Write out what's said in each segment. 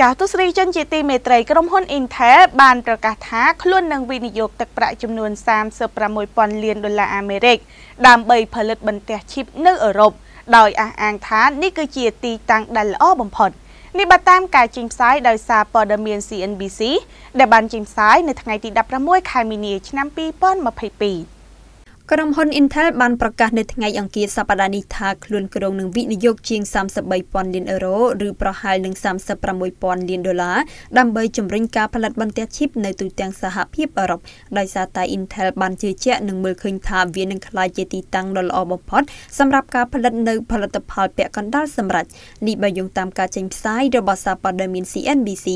ចាស់ទស្សនិកជនជាទីមេត្រីក្រុមហ៊ុន Intel បានប្រកាសថាខ្លួននឹងវិនិយោគទឹកប្រាក់ចំនួន36,000លានដុល្លារអាមេរិកដើម្បីផលិតបន្ទះឈីបនៅអឺរ៉ុបដោយអះអាងថានេះគឺជាទីតាំងដែលល្អបំផុតនេះបើតាមការចេញផ្សាយដោយសារព័ត៌មាន CNBC ដែលបានចេញផ្សាយនៅថ្ងៃទី16ខែមីនាឆ្នាំ2022ក្រុមហ៊ុន Intel បានប្រកាសនៅថ្ងៃអង្គារសប្តាហ៍នេះថាខ្លួនក្រុងនឹងវិនិយោគជាង33,000លានអឺរ៉ូឬប្រហែលនឹង36,000លានដុល្លារដើម្បីជំរុញការផលិតបន្ទះឈីបនៅទូទាំងសហភាពអឺរ៉ុបដោយសារតែ Intel បានជឿជាក់និងមើលឃើញថាវានឹងក្លាយជាទីតាំងដ៏ល្អបំផុតសម្រាប់ការផលិតនៅផលិតផលពាក់កណ្ដាលសម្រាប់នេះបើយោងតាមការចេញផ្សាយរបស់សារព័ត៌មាន CNBC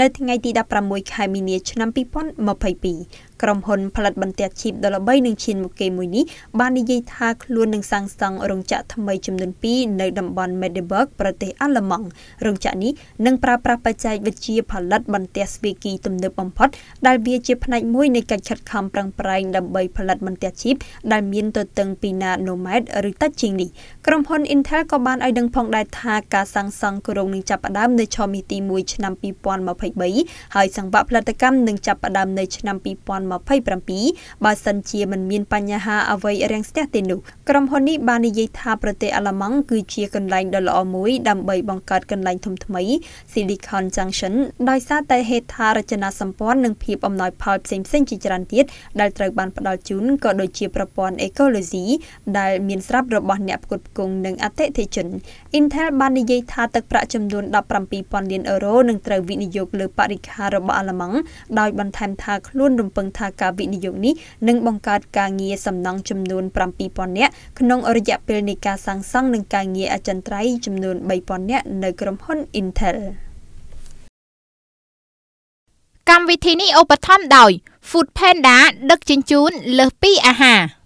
នៅថ្ងៃទី16ខែមីនាឆ្នាំ2022ក្រុមហ៊ុនផលិតបន្ទះឈីបដ៏ល្បីនឹងឈានមកគេមួយនេះបាននិយាយថាខ្លួននឹងសាងសង់រោងចក្រថ្មីចំនួន2នៅតំបន់ Magdeburg ប្រទេសអាល្លឺម៉ង់រោងចក្រនេះនឹងប្រើប្រាស់បច្ចេកវិទ្យាផលិតបន្ទះស្វេគីទំនើបបំផុត ដែលវាជា ផ្នែកមួយនៃកិច្ចខិតខំប្រឹងប្រែងដើម្បីផលិតបន្ទះជីបដែលមានទទឹងពី Nanomate ឬតិចជាងនេះក្រុមហ៊ុន Intel ក៏បានឲ្យដឹងផងដែរថាការសាងសង់គ្រោងនឹងចាប់ផ្ដើមនៅឆមីទី1ឆ្នាំ2023ហើយសង្វាក់ផលិតកម្មនឹងចាប់ផ្ដើមនៅឆ្នាំ2027បើសិនជាមិនមានបញ្ហាបញ្ហាអ្វីរាំងស្ទះទេនោះក្រុមហ៊ុននេះបាននិយាយថាប្រទេសអាល្លឺម៉ង់គឺជាកន្លែងដ៏ល្អមួយដើម្បីបង្កើតកន្លែងធំថ្មី Silicon Junction ដោយសារតែហេដ្ឋារចនាសម្ព័ន្ធនិងភាពអំណោយផលផ្សេងៗជាច្រើនទៀតដែលត្រូវបានផ្ដល់ជូនក៏ដូចជាប្រព័ន្ធអេកូឡូស៊ីដែល មានស្រាប់របស់អ្នកផ្គត់ផ្គង់និងអតិថិជន Intel បាននិយាយថាទឹកប្រាក់ចំនួន17000លានអឺរ៉ូនឹងត្រូវវិនិយោគលើបរិខារបស់អាល្លឺម៉ង់ដោយបន្ថែមថាខ្លួនរំពឹងថាការវិនិយោគនេះនឹងបង្កើតការងារសសំណង់ចំនួន7000នាក់ក្នុង រយៈពេលនៃការសាងសង់និងការងារអចិន្ត្រៃយ៍ចំនួន3000នាក់នៅក្រុមហ៊ុន Intel កម្មវិធីនេះឧបត្ថម្ភដោយ Food Panda ដឹកជញ្ជូនលើសពីអាហារ។